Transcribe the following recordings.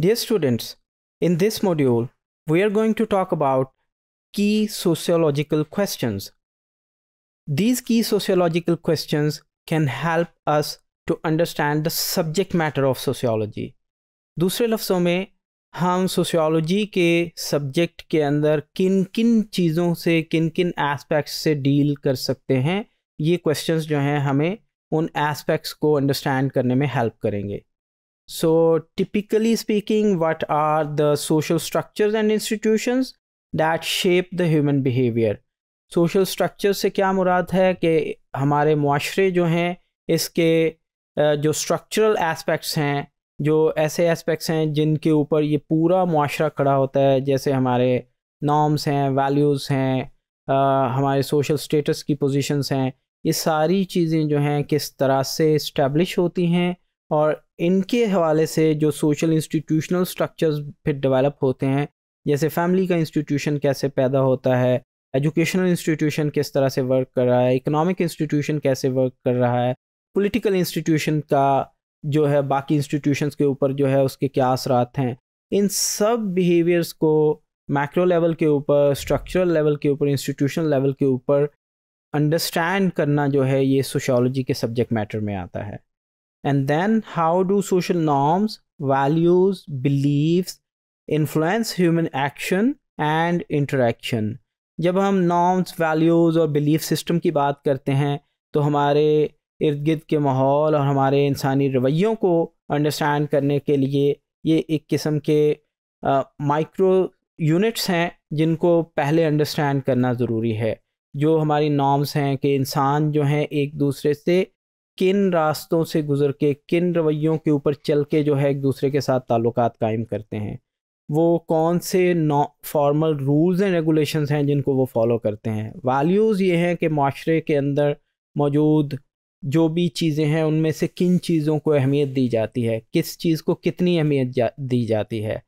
Dear students, in this module, we are going to talk about key sociological questions. These key sociological questions can help us to understand the subject matter of sociology. दूसरे लफ्ज़ों में हम sociology के subject के अंदर किन किन चीज़ों से किन किन एस्पेक्ट्स से डील कर सकते हैं ये क्वेश्चंस जो हैं हमें उन एस्पेक्ट्स को अंडरस्टैंड करने में हेल्प करेंगे So, typically speaking, what are the social structures and institutions that shape the human behavior? Social structure से क्या मुराद है कि हमारे माशरे जो हैं इसके जो स्ट्रक्चरल एस्पेक्ट्स हैं जो ऐसे एस्पेक्ट्स हैं जिनके ऊपर ये पूरा माशरा खड़ा होता है जैसे हमारे नॉर्म्स हैं वैल्यूज़ हैं हमारे सोशल स्टेटस की पोजीशंस हैं ये सारी चीज़ें जो हैं किस तरह से इस्टेब्लिश होती हैं और इनके हवाले से जो सोशल इंस्टीट्यूशनल स्ट्रक्चर्स फिर डेवलप होते हैं जैसे फैमिली का इंस्टीट्यूशन कैसे पैदा होता है एजुकेशनल इंस्टीट्यूशन किस तरह से वर्क कर रहा है इकोनॉमिक इंस्टीट्यूशन कैसे वर्क कर रहा है पॉलिटिकल इंस्टीट्यूशन का जो है बाकी इंस्टीट्यूशंस के ऊपर जो है उसके क्या असरात हैं इन सब बिहेवियर्स को मैक्रो लेवल के ऊपर स्ट्रक्चरल लेवल के ऊपर इंस्टीट्यूशनल लेवल के ऊपर अंडरस्टैंड करना जो है ये सोशोलॉजी के सब्जेक्ट मैटर में आता है and then how do social norms values beliefs influence human action and interaction जब हम norms values और belief system की बात करते हैं तो हमारे इर्द गिर्द के माहौल और हमारे इंसानी रवैयों को अंडरस्टैंड करने के लिए ये एक किस्म के माइक्रो यूनिट्स हैं जिनको पहले अंडरस्टैंड करना ज़रूरी है जो हमारी नॉर्म्स हैं कि इंसान जो हैं एक दूसरे से किन रास्तों से गुजर के किन रवैयों के ऊपर चल के जो है एक दूसरे के साथ ताल्लुक कायम करते हैं वो कौन से नॉ फॉर्मल रूल्स एंड रेगुलेशन हैं जिनको वो फॉलो करते हैं वैल्यूज़ ये हैं कि माशरे के अंदर मौजूद जो भी चीज़ें हैं उनमें से किन चीज़ों को अहमियत दी जाती है किस चीज़ को कितनी अहमियत जा, दी जाती है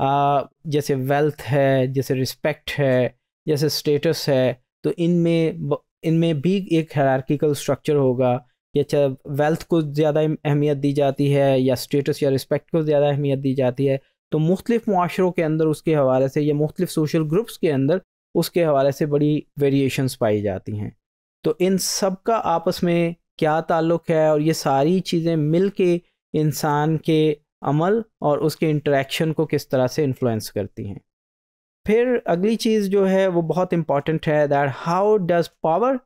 आ, जैसे वेल्थ है जैसे रिस्पेक्ट है जैसे स्टेटस है तो इनमें इनमें भी एक हरारकिकल स्ट्रक्चर होगा या अच्छा, वेल्थ को ज़्यादा अहमियत दी जाती है या स्टेटस या रिस्पेक्ट को ज़्यादा अहमियत दी जाती है तो मुख्तलिफ़ माशरों के अंदर उसके हवाले से या मुख्तलिफ सोशल ग्रुप्स के अंदर उसके हवाले से बड़ी वेरिएशन पाई जाती हैं तो इन सब का आपस में क्या ताल्लुक़ है और ये सारी चीज़ें मिल के इंसान के अमल और उसके इंटरेक्शन को किस तरह से इन्फ्लुएंस करती हैं फिर अगली चीज़ जो है वो बहुत इम्पॉर्टेंट है that how does power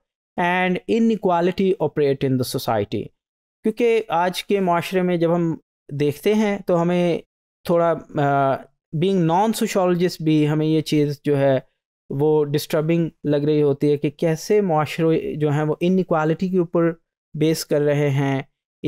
and inequality operate in the society क्योंकि आज के माशरे में जब हम देखते हैं तो हमें थोड़ा बींग नॉन सोशोलॉजिस्ट भी हमें ये चीज़ जो है वो डिस्टर्बिंग लग रही होती है कि कैसे माशरे जो हैं वो इनक्वालिटी के ऊपर बेस कर रहे हैं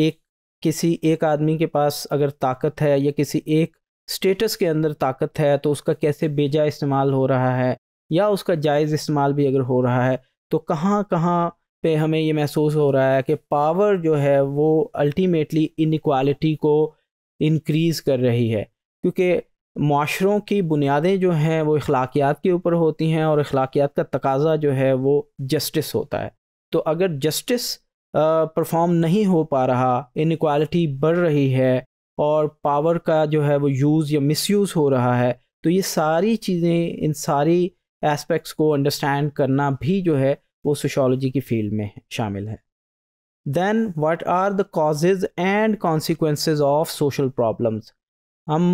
एक किसी एक आदमी के पास अगर ताकत है या किसी एक स्टेटस के अंदर ताकत है तो उसका कैसे बेजा इस्तेमाल हो रहा है या उसका जायज़ इस्तेमाल भी अगर हो रहा है तो कहाँ कहाँ पे हमें ये महसूस हो रहा है कि पावर जो है वो अल्टीमेटली इनक्वालिटी को इनक्रीज़ कर रही है क्योंकि माशरों की बुनियादें जो हैं वो अखलाकियात के ऊपर होती हैं और अखलाकियात का तकाजा जो है वो जस्टिस होता है तो अगर जस्टिस परफॉर्म नहीं हो पा रहा इनक्वालिटी बढ़ रही है और पावर का जो है वो यूज़ या मिसयूज़ हो रहा है तो ये सारी चीज़ें इन सारी एस्पेक्ट्स को अंडरस्टैंड करना भी जो है वो सोशोलॉजी की फील्ड में शामिल है then what are the causes and consequences of social problems हम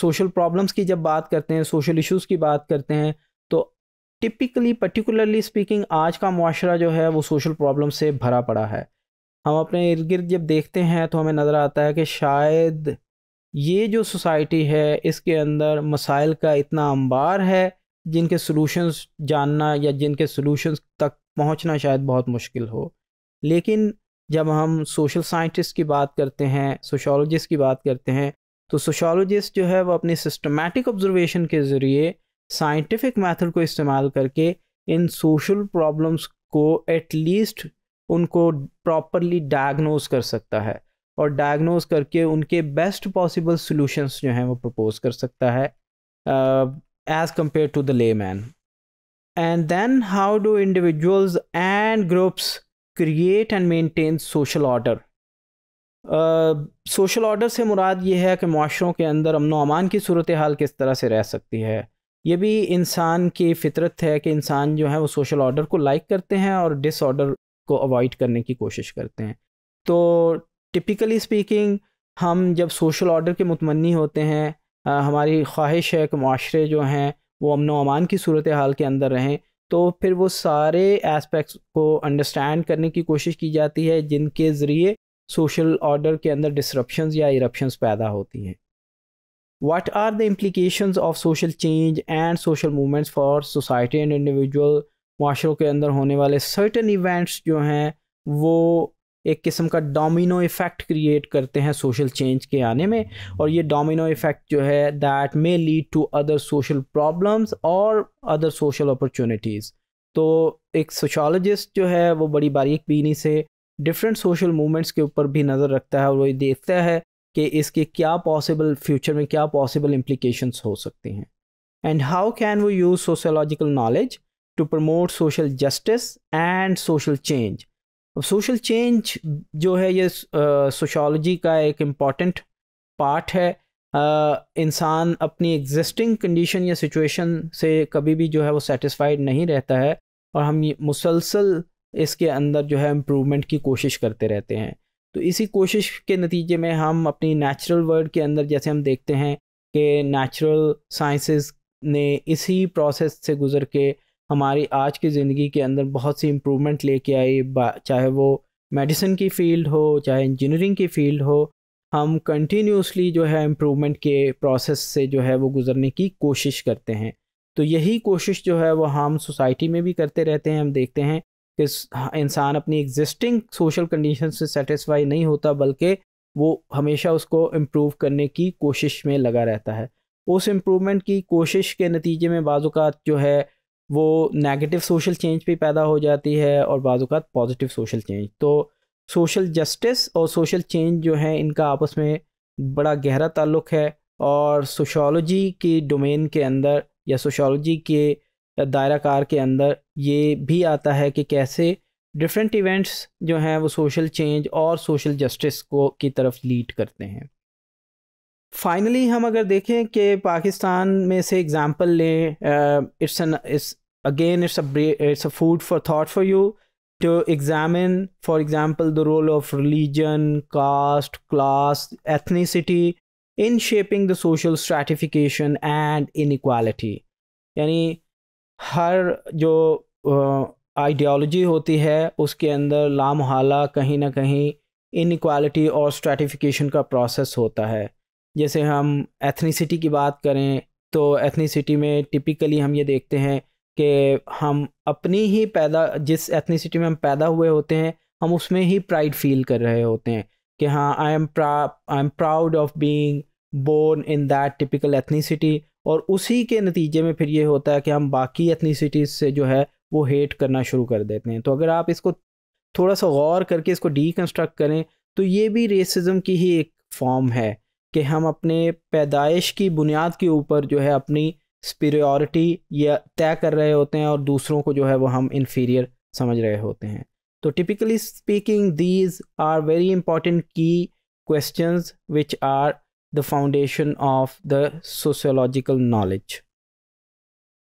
सोशल प्रॉब्लम्स की जब बात करते हैं सोशल इशूज़ की बात करते हैं तो टिपिकली पर्टिकुलरली स्पीकिंग आज का माशरा जो है वो सोशल प्रॉब्लम से भरा पड़ा है हम अपने इर्द गिर्द जब देखते हैं तो हमें नज़र आता है कि शायद ये जो सोसाइटी है इसके अंदर मसाइल का इतना अंबार है जिनके सॉल्यूशंस जानना या जिनके सॉल्यूशंस तक पहुंचना शायद बहुत मुश्किल हो लेकिन जब हम सोशल साइंटिस्ट की बात करते हैं सोशोलॉजिस्ट की बात करते हैं तो सोशोलॉजिस्ट जो है वो अपनी सिस्टमेटिक ऑब्जर्वेशन के ज़रिए साइंटिफिक मेथड को इस्तेमाल करके इन सोशल प्रॉब्लम्स को एटलीस्ट उनको प्रॉपरली डायग्नोज कर सकता है और डायग्नोज करके उनके बेस्ट पॉसिबल सॉल्यूशंस जो हैं वो प्रपोज कर सकता है as compared to the layman. And then how do individuals and groups create and maintain social order? Social uh, order से मुराद ये है कि माशरों के अंदर अमन अमान की सूरत हाल किस तरह से रह सकती है ये भी इंसान की फितरत है कि इंसान जो है वो सोशल ऑर्डर को लाइक करते हैं और डिसऑर्डर को अवॉइड करने की कोशिश करते हैं तो टिपिकली स्पीकिंग हम जब सोशल ऑर्डर के मतमनी होते हैं हमारी ख्वाहिश है कि माशरे जो हैं वो अमन अमान की सूरत हाल के अंदर रहें तो फिर वो सारे एस्पेक्ट्स को अंडरस्टैंड करने की कोशिश की जाती है जिनके ज़रिए सोशल ऑर्डर के अंदर डिसरप्शन या इरप्शन पैदा होती हैं what are the implication of social change and social movements for society and individual माशरों के अंदर होने वाले सर्टन इवेंट्स जो हैं वो एक किस्म का डोमिनो इफ़ेक्ट क्रिएट करते हैं सोशल चेंज के आने में और ये डोमिनो इफ़ेक्ट जो है that may lead to other social problems और अदर सोशल अपॉर्चुनिटीज़ तो एक सोशोलॉजिस्ट जो है वो बड़ी बारीक बीनी से डिफरेंट सोशल मूवमेंट्स के ऊपर भी नज़र रखता है और वो देखता है कि इसके क्या पॉसिबल फ्यूचर में क्या पॉसिबल इम्प्लीकेशंस हो सकती हैं एंड हाउ कैन वो use sociological knowledge to promote social justice and social change अब सोशल चेंज जो है ये सोशोलॉजी का एक इम्पॉर्टेंट पार्ट है इंसान अपनी एग्जिस्टिंग कंडीशन या सिचुएशन से कभी भी जो है वो सेटिस्फाइड नहीं रहता है और हम मुसलसल इसके अंदर जो है इम्प्रूवमेंट की कोशिश करते रहते हैं तो इसी कोशिश के नतीजे में हम अपनी नेचुरल वर्ल्ड के अंदर जैसे हम देखते हैं कि नेचुरल साइंसेस ने इसी प्रोसेस से गुज़र के हमारी आज की ज़िंदगी के अंदर बहुत सी इम्प्रूवमेंट लेके आई चाहे वो मेडिसिन की फ़ील्ड हो चाहे इंजीनियरिंग की फ़ील्ड हो हम कंटिन्यूसली जो है इम्प्रूवमेंट के प्रोसेस से जो है वो गुज़रने की कोशिश करते हैं तो यही कोशिश जो है वो हम सोसाइटी में भी करते रहते हैं हम देखते हैं कि इंसान अपनी एग्जिस्टिंग सोशल कंडीशन से सेटिस्फाई नहीं होता बल्कि वो हमेशा उसको इम्प्रूव करने की कोशिश में लगा रहता है उस इम्प्रूवमेंट की कोशिश के नतीजे में बाज़ात जो है वो नेगेटिव सोशल चेंज भी पैदा हो जाती है और बाज़ात पॉजिटिव सोशल चेंज तो सोशल जस्टिस और सोशल चेंज जो है इनका आपस में बड़ा गहरा ताल्लुक़ है और सोशोलॉजी की डोमेन के अंदर या सोशोलॉजी के दायरा कार के अंदर ये भी आता है कि कैसे डिफरेंट इवेंट्स जो हैं वो सोशल चेंज और सोशल जस्टिस को की तरफ लीड करते हैं फाइनली हम अगर देखें कि पाकिस्तान में से एग्ज़ाम्पल लें it's an it's again it's it's a food for thought for you to examine for example the role of religion caste class ethnicity in shaping the social stratification and inequality. यानी हर जो ideology uh, होती है उसके अंदर लामहला कहीं ना कहीं inequality और स्ट्रेटिफिकेशन का प्रोसेस होता है जैसे हम एथनीसिटी की बात करें तो एथनीसिटी में टिपिकली हम ये देखते हैं कि हम अपनी ही पैदा जिस एथनीसिटी में हम पैदा हुए होते हैं हम उसमें ही प्राइड फील कर रहे होते हैं कि हाँ I am pro I am proud of being born in that typical ethnicity और उसी के नतीजे में फिर ये होता है कि हम बाकी एथनीसिटीज़ से जो है वो हेट करना शुरू कर देते हैं तो अगर आप इसको थोड़ा सा गौर करके इसको डीकंस्ट्रक्ट करें तो ये भी रेसिज्म की ही एक फॉर्म है कि हम अपने पैदाइश की बुनियाद के ऊपर जो है अपनी स्पीरियॉरिटी या तय कर रहे होते हैं और दूसरों को जो है वो हम इन्फीरियर समझ रहे होते हैं तो typically speaking these are very important key questions which are the foundation of the sociological knowledge